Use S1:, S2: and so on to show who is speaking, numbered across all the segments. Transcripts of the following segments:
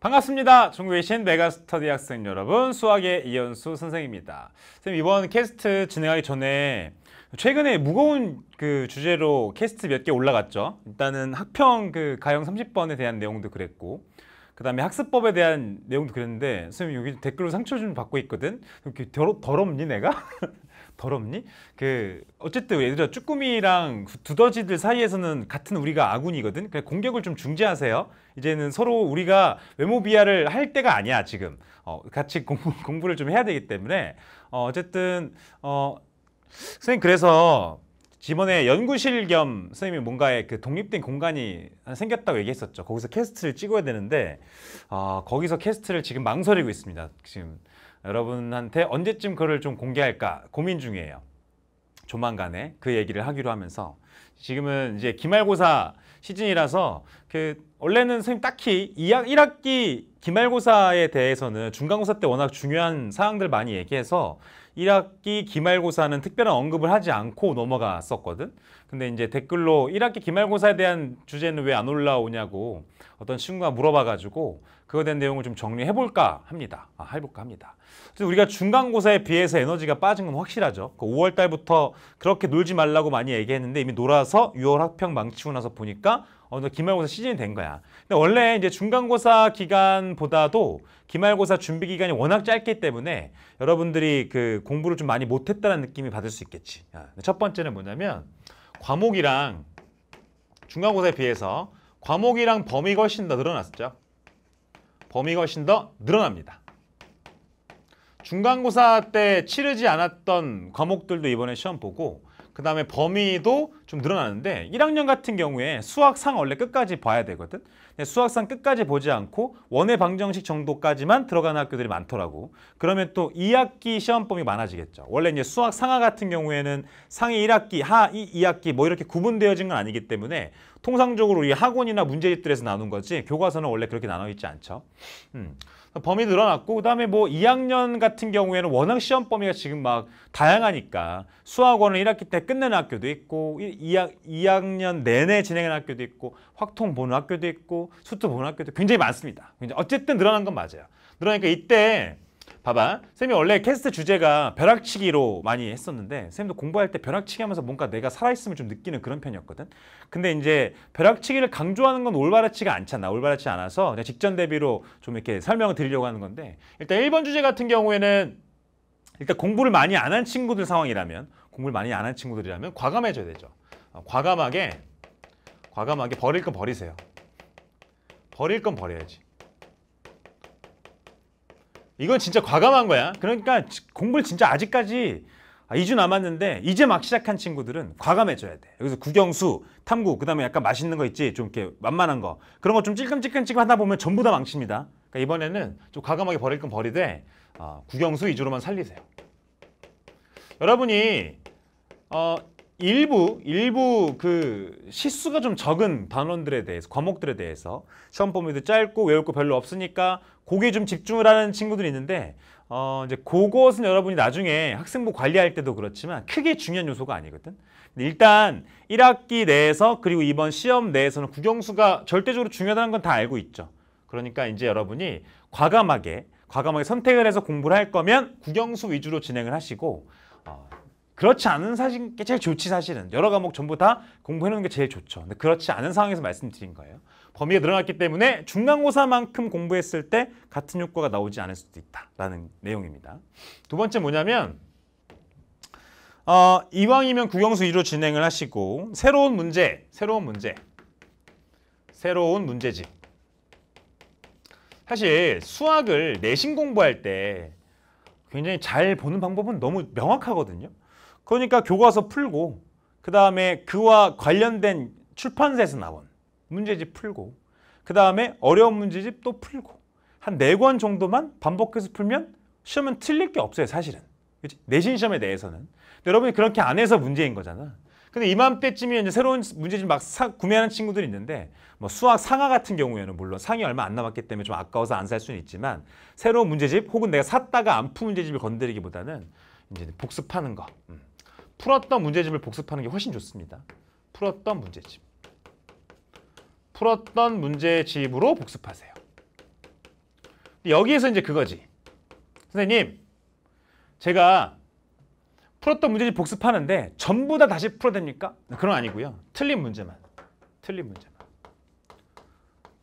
S1: 반갑습니다. 중국에 계신 메가스터디 학생 여러분, 수학의 이현수 선생입니다. 선생님, 이번 캐스트 진행하기 전에 최근에 무거운 그 주제로 캐스트 몇 개 올라갔죠. 일단은 학평 그 가형 30번에 대한 내용도 그랬고, 그 다음에 학습법에 대한 내용도 그랬는데, 선생님 여기 댓글로 상처 좀 받고 있거든? 더럽니, 내가? 더럽니? 그 어쨌든 예를 들어 쭈꾸미랑 두더지들 사이에서는 같은 우리가 아군이거든. 그 공격을 좀 중지하세요. 이제는 서로 우리가 외모 비하를 할 때가 아니야 지금. 어, 같이 공부, 공부를 좀 해야 되기 때문에 어, 어쨌든 어, 선생님 그래서 이번에 연구실 겸 선생님이 뭔가의 그 독립된 공간이 생겼다고 얘기했었죠. 거기서 캐스트를 찍어야 되는데 어, 거기서 캐스트를 지금 망설이고 있습니다. 지금 여러분한테 언제쯤 그를 좀 공개할까 고민 중이에요. 조만간에 그 얘기를 하기로 하면서 지금은 이제 기말고사 시즌이라서 그 원래는 선생님 딱히 2학 1학기 기말고사에 대해서는 중간고사 때 워낙 중요한 사항들 많이 얘기해서 1학기 기말고사는 특별한 언급을 하지 않고 넘어갔었거든. 근데 이제 댓글로 1학기 기말고사에 대한 주제는 왜 안 올라오냐고 어떤 친구가 물어봐가지고 그거에 대한 내용을 좀 정리해볼까 합니다. 아, 해볼까 합니다. 우리가 중간고사에 비해서 에너지가 빠진 건 확실하죠. 그 5월 달부터 그렇게 놀지 말라고 많이 얘기했는데 이미 놀아서 나서 6월 학평 망치고 나서 보니까 어느 기말고사 시즌이 된 거야. 근데 원래 이제 중간고사 기간보다도 기말고사 준비 기간이 워낙 짧기 때문에 여러분들이 그 공부를 좀 많이 못했다는 느낌이 받을 수 있겠지. 아, 첫 번째는 뭐냐면 과목이랑 중간고사에 비해서 과목이랑 범위가 훨씬 더 늘어났죠. 범위가 훨씬 더 늘어납니다. 중간고사 때 치르지 않았던 과목들도 이번에 시험 보고 그 다음에 범위도 좀 늘어나는데 1학년 같은 경우에 수학상 원래 끝까지 봐야 되거든. 근데 수학상 끝까지 보지 않고 원의 방정식 정도까지만 들어가는 학교들이 많더라고. 그러면 또 2학기 시험범위 많아지겠죠. 원래 이제 수학 상하 같은 경우에는 상위 1학기, 하위 2학기 뭐 이렇게 구분되어진 건 아니기 때문에 통상적으로 우리 학원이나 문제집들에서 나눈 거지 교과서는 원래 그렇게 나눠 있지 않죠. 음. 범위 늘어났고 그다음에 뭐 2학년 같은 경우에는 워낙 시험 범위가 지금 막 다양하니까 수학원은 1학기 때 끝내는 학교도 있고 2학, 2학년 내내 진행하는 학교도 있고 확통 보는 학교도 있고 수투 보는 학교도 굉장히 많습니다. 어쨌든 늘어난 건 맞아요. 늘어나니까 이때 봐봐. 쌤이 원래 캐스트 주제가 벼락치기로 많이 했었는데 쌤도 공부할 때 벼락치기 하면서 뭔가 내가 살아있음을 좀 느끼는 그런 편이었거든. 근데 이제 벼락치기를 강조하는 건 올바르지가 않잖아. 올바르지 않아서 그냥 직전 대비로 좀 이렇게 설명을 드리려고 하는 건데 일단 1번 주제 같은 경우에는 일단 공부를 많이 안 한 친구들 상황이라면 공부를 많이 안 한 친구들이라면 과감해져야 되죠. 어, 과감하게 과감하게 버릴 건 버리세요. 버릴 건 버려야지. 이건 진짜 과감한 거야. 그러니까 공부를 진짜 아직까지 아, 2주 남았는데 이제 막 시작한 친구들은 과감해져야 돼. 여기서 국영수, 탐구, 그 다음에 약간 맛있는 거 있지? 좀 이렇게 만만한 거. 그런 거 좀 찔끔찔끔찔끔 하다 보면 전부 다 망칩니다. 그러니까 이번에는 좀 과감하게 버릴 건 버리되 어, 국영수 위주로만 살리세요. 여러분이 어, 일부 일부 그실수가좀 적은 단원들에 대해서 과목들에 대해서 시험 범위도 짧고 외울 거 별로 없으니까 거기에 좀 집중을 하는 친구들이 있는데 어 이제 그것은 여러분이 나중에 학생부 관리할 때도 그렇지만 크게 중요한 요소가 아니거든. 근데 일단 1학기 내에서 그리고 이번 시험 내에서는 국영수가 절대적으로 중요하다는 건 다 알고 있죠. 그러니까 이제 여러분이 과감하게 과감하게 선택을 해서 공부를 할 거면 국영수 위주로 진행을 하시고 어, 그렇지 않은 사실게 제일 좋지 사실은 여러 과목 전부 다 공부해놓는 게 제일 좋죠 근데 그렇지 않은 상황에서 말씀드린 거예요 범위가 늘어났기 때문에 중간고사만큼 공부했을 때 같은 효과가 나오지 않을 수도 있다라는 내용입니다 두 번째 뭐냐면 어, 이왕이면 국영수 2로 진행을 하시고 새로운 문제, 새로운 문제, 새로운 문제집 사실 수학을 내신 공부할 때 굉장히 잘 보는 방법은 너무 명확하거든요 그러니까 교과서 풀고 그 다음에 그와 관련된 출판사에서 나온 문제집 풀고 그 다음에 어려운 문제집 또 풀고 한 네 권 정도만 반복해서 풀면 시험은 틀릴 게 없어요 사실은 그치? 내신 시험에 대해서는 여러분이 그렇게 안 해서 문제인 거잖아 근데 이맘때쯤이면 이제 새로운 문제집 막 사, 구매하는 친구들이 있는데 뭐 수학 상하 같은 경우에는 물론 상이 얼마 안 남았기 때문에 좀 아까워서 안 살 수는 있지만 새로운 문제집 혹은 내가 샀다가 안 푼 문제집을 건드리기보다는 이제 복습하는 거 음. 풀었던 문제집을 복습하는 게 훨씬 좋습니다. 풀었던 문제집. 풀었던 문제집으로 복습하세요. 여기에서 이제 그거지. 선생님, 제가 풀었던 문제집 복습하는데 전부 다 다시 풀어야 됩니까? 그런 아니고요. 틀린 문제만. 틀린 문제만.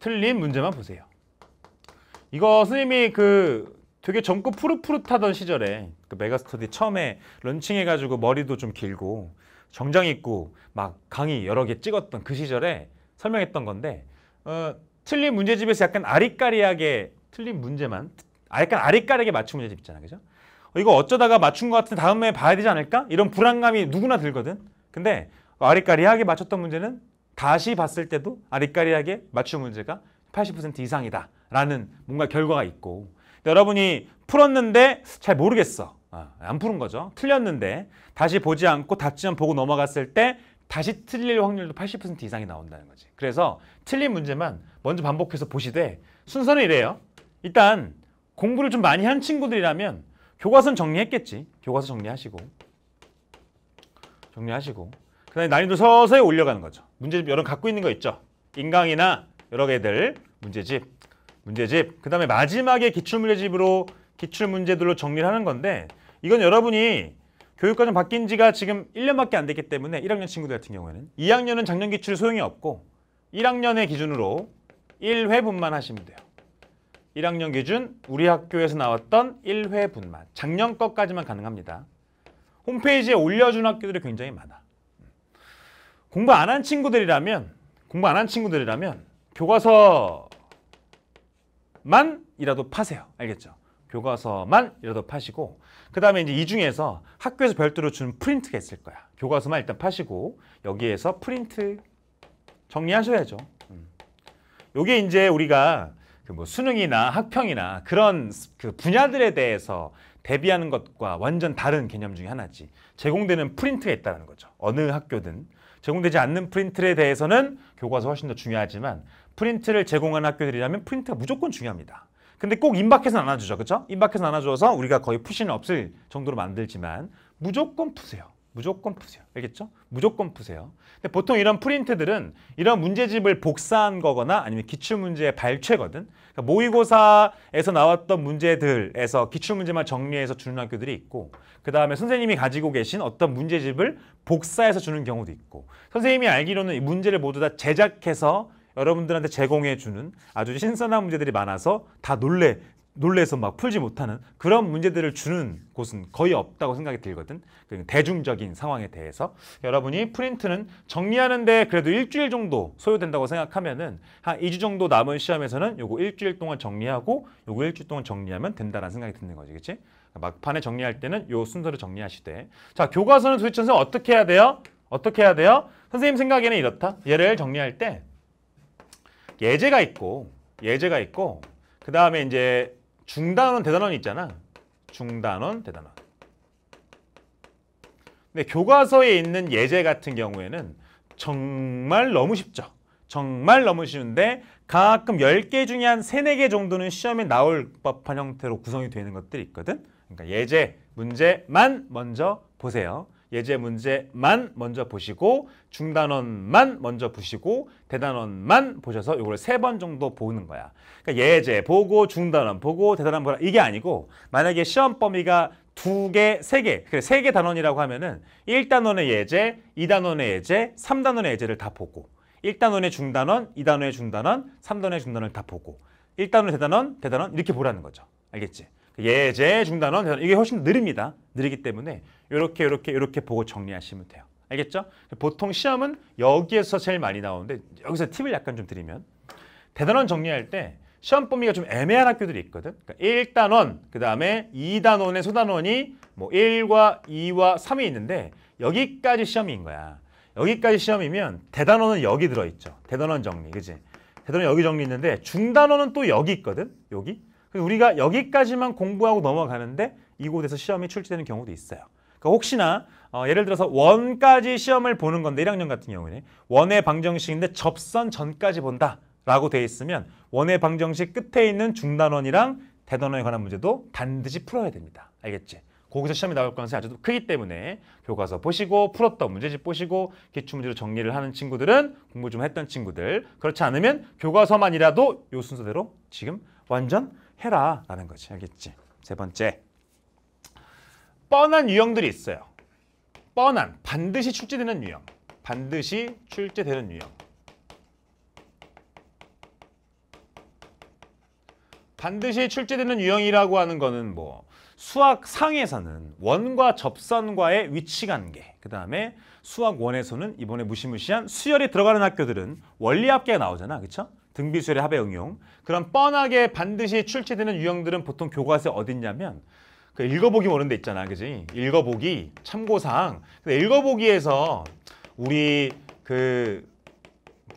S1: 틀린 문제만 보세요. 이거 선생님이 그 되게 젊고 푸릇푸릇하던 시절에 그 메가스터디 처음에 런칭해가지고 머리도 좀 길고 정장 입고 막 강의 여러 개 찍었던 그 시절에 설명했던 건데 어, 틀린 문제집에서 약간 아리까리하게 틀린 문제만 약간 아리까리하게 맞춘 문제집 있잖아 그죠? 어, 이거 어쩌다가 맞춘 것 같은 다음에 봐야 되지 않을까? 이런 불안감이 누구나 들거든 근데 아리까리하게 맞췄던 문제는 다시 봤을 때도 아리까리하게 맞춘 문제가 80% 이상이다 라는 뭔가 결과가 있고 여러분이 풀었는데 잘 모르겠어. 아, 안 푸는 거죠. 틀렸는데 다시 보지 않고 답지만 보고 넘어갔을 때 다시 틀릴 확률도 80% 이상이 나온다는 거지. 그래서 틀린 문제만 먼저 반복해서 보시되 순서는 이래요. 일단 공부를 좀 많이 한 친구들이라면 교과서는 정리했겠지. 교과서 정리하시고 정리하시고 그 다음에 난이도 서서히 올려가는 거죠. 문제집 여러분 갖고 있는 거 있죠. 인강이나 여러 개들 문제집 문제집. 그 다음에 마지막에 기출문제집으로 기출문제들로 정리를 하는 건데 이건 여러분이 교육과정 바뀐 지가 지금 1년밖에 안 됐기 때문에 1학년 친구들 같은 경우에는 2학년은 작년 기출 소용이 없고 1학년의 기준으로 1회분만 하시면 돼요. 1학년 기준 우리 학교에서 나왔던 1회분만 작년 것까지만 가능합니다. 홈페이지에 올려준 학교들이 굉장히 많아. 공부 안 한 친구들이라면 공부 안 한 친구들이라면 교과서 만이라도 파세요. 알겠죠? 교과서만이라도 파시고 그 다음에 이제 이 중에서 학교에서 별도로 주는 프린트가 있을 거야. 교과서만 일단 파시고 여기에서 프린트 정리하셔야죠. 음. 요게 이제 우리가 그 뭐 수능이나 학평이나 그런 그 분야들에 대해서 대비하는 것과 완전 다른 개념 중에 하나지. 제공되는 프린트가 있다는 거죠. 어느 학교든. 제공되지 않는 프린트에 대해서는 교과서 훨씬 더 중요하지만 프린트를 제공하는 학교들이라면 프린트가 무조건 중요합니다. 근데 꼭 임박해서 나눠주죠. 그죠 임박해서 나눠줘서 우리가 거의 푸시는 없을 정도로 만들지만 무조건 푸세요. 무조건 푸세요. 알겠죠? 무조건 푸세요. 근데 보통 이런 프린트들은 이런 문제집을 복사한 거거나 아니면 기출문제의 발췌거든. 그러니까 모의고사에서 나왔던 문제들에서 기출문제만 정리해서 주는 학교들이 있고 그 다음에 선생님이 가지고 계신 어떤 문제집을 복사해서 주는 경우도 있고 선생님이 알기로는 이 문제를 모두 다 제작해서 여러분들한테 제공해주는 아주 신선한 문제들이 많아서 다 놀래 놀래서 막 풀지 못하는 그런 문제들을 주는 곳은 거의 없다고 생각이 들거든. 그 대중적인 상황에 대해서 여러분이 프린트는 정리하는데 그래도 일주일 정도 소요된다고 생각하면은 한 2주 정도 남은 시험에서는 요거 일주일 동안 정리하고 요거 일주일 동안 정리하면 된다라는 생각이 드는 거지, 그치 막판에 정리할 때는 요 순서를 정리하시되 자 교과서는 도대체 선생님 어떻게 해야 돼요? 어떻게 해야 돼요? 선생님 생각에는 이렇다. 얘를 정리할 때 예제가 있고 예제가 있고 그 다음에 이제 중단원 대단원이 있잖아. 중단원 대단원. 근데 교과서에 있는 예제 같은 경우에는 정말 너무 쉽죠. 정말 너무 쉬운데 가끔 10개 중에 한 3, 4개 정도는 시험에 나올 법한 형태로 구성이 되는 것들이 있거든. 그러니까 예제, 문제만 먼저 보세요. 예제 문제만 먼저 보시고 중단원만 먼저 보시고 대단원만 보셔서 이걸 세 번 정도 보는 거야. 그러니까 예제 보고 중단원 보고 대단원 보라 이게 아니고 만약에 시험 범위가 두 개, 세 개, 그래 세 개 단원이라고 하면은 일단원의 예제, 이단원의 예제, 삼단원의 예제를 다 보고 일단원의 중단원, 이단원의 중단원, 삼단원의 중단원을 다 보고 일단원 의 대단원, 대단원 이렇게 보라는 거죠. 알겠지? 예제, 중단원, 회전 이게 훨씬 느립니다. 느리기 때문에 이렇게 이렇게 이렇게 보고 정리하시면 돼요. 알겠죠? 보통 시험은 여기에서 제일 많이 나오는데 여기서 팁을 약간 좀 드리면 대단원 정리할 때 시험 범위가 좀 애매한 학교들이 있거든. 그러니까 1단원, 그 다음에 2단원의 소단원이 뭐 1과 2와 3이 있는데 여기까지 시험인 거야. 여기까지 시험이면 대단원은 여기 들어있죠. 대단원 정리, 그지? 대단원 여기 정리 있는데 중단원은 또 여기 있거든, 여기. 그래서 우리가 여기까지만 공부하고 넘어가는데 이곳에서 시험이 출제되는 경우도 있어요. 그러니까 혹시나 어, 예를 들어서 원까지 시험을 보는 건데 1학년 같은 경우에는 원의 방정식인데 접선 전까지 본다. 라고 돼 있으면 원의 방정식 끝에 있는 중단원이랑 대단원에 관한 문제도 반드시 풀어야 됩니다. 알겠지? 거기서 시험이 나올 가능성이 아주 크기 때문에 교과서 보시고 풀었던 문제집 보시고 기출문제로 정리를 하는 친구들은 공부 좀 했던 친구들 그렇지 않으면 교과서만이라도 요 순서대로 지금 완전 해라라는 거지. 알겠지? 세 번째. 뻔한 유형들이 있어요. 뻔한, 반드시 출제되는 유형. 반드시 출제되는 유형. 반드시 출제되는 유형이라고 하는 거는 뭐 수학 상에서는 원과 접선과의 위치 관계 그 다음에 수학 원에서는 이번에 무시무시한 수열이 들어가는 학교들은 원리 합계가 나오잖아 그쵸 등비수열의 합의 응용. 그런 뻔하게 반드시 출제되는 유형들은 보통 교과서에 어딨냐면 그 읽어보기 모르는데 있잖아, 그지? 읽어보기, 참고사항. 근데 읽어보기에서 우리 그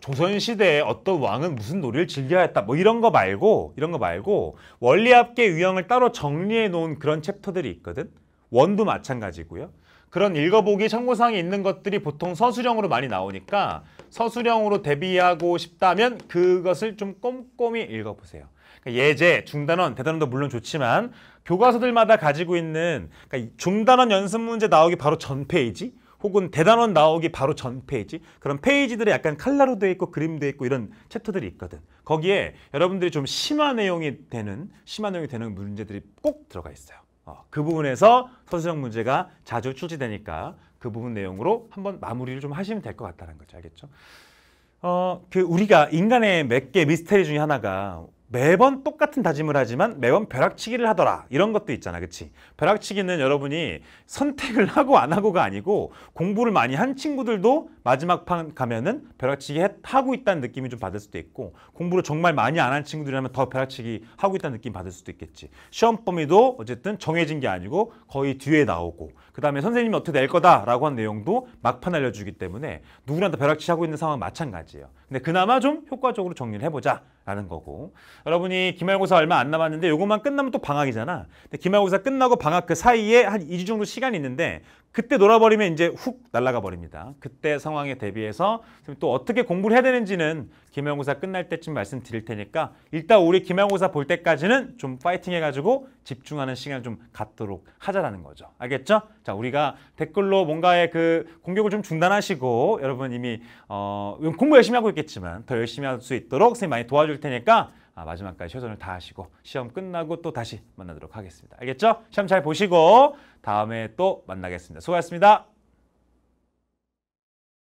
S1: 조선시대에 어떤 왕은 무슨 놀이를 즐겨 야 했다 뭐 이런 거 말고 이런 거 말고 원리합계 유형을 따로 정리해 놓은 그런 챕터들이 있거든 원도 마찬가지고요 그런 읽어보기 참고사항이 있는 것들이 보통 서술형으로 많이 나오니까 서술형으로 대비하고 싶다면 그것을 좀 꼼꼼히 읽어보세요. 그러니까 예제, 중단원, 대단원도 물론 좋지만 교과서들마다 가지고 있는 그니까 중단원 연습 문제 나오기 바로 전 페이지 혹은 대단원 나오기 바로 전 페이지 그런 페이지들이 약간 칼라로 되어 있고 그림 되어 있고 이런 챕터들이 있거든 거기에 여러분들이 좀심화 내용이 되는 심화 내용이 되는 문제들이 꼭 들어가 있어요 어, 그 부분에서 서술형 문제가 자주 출제되니까 그 부분 내용으로 한번 마무리를 좀 하시면 될 것 같다는 거죠. 알겠죠? 어, 그 우리가 인간의 몇 개미스터리 중에 하나가 매번 똑같은 다짐을 하지만 매번 벼락치기를 하더라 이런 것도 있잖아 그치 벼락치기는 여러분이 선택을 하고 안 하고가 아니고 공부를 많이 한 친구들도 마지막 판 가면은 벼락치기 하고 있다는 느낌이 좀 받을 수도 있고 공부를 정말 많이 안 한 친구들이라면 더 벼락치기 하고 있다는 느낌 받을 수도 있겠지 시험 범위도 어쨌든 정해진 게 아니고 거의 뒤에 나오고 그 다음에 선생님이 어떻게 낼 거다라고 한 내용도 막판 알려주기 때문에 누구랑 다 벼락치기 하고 있는 상황 마찬가지예요 근데 그나마 좀 효과적으로 정리를 해보자 라는 거고 여러분이 기말고사 얼마 안 남았는데 요것만 끝나면 또 방학이잖아 근데 기말고사 끝나고 방학 그 사이에 한 2주 정도 시간이 있는데 그때 놀아버리면 이제 훅 날아가 버립니다 그때 상황에 대비해서 또 어떻게 공부를 해야 되는지는 김영우사 끝날 때쯤 말씀드릴 테니까 일단 우리 김영우사 볼 때까지는 좀 파이팅 해가지고 집중하는 시간을 좀 갖도록 하자라는 거죠. 알겠죠? 자, 우리가 댓글로 뭔가의 그 공격을 좀 중단하시고 여러분 이미 어, 공부 열심히 하고 있겠지만 더 열심히 할 수 있도록 선생님 많이 도와줄 테니까 아, 마지막까지 최선을 다하시고 시험 끝나고 또 다시 만나도록 하겠습니다. 알겠죠? 시험 잘 보시고 다음에 또 만나겠습니다. 수고하셨습니다.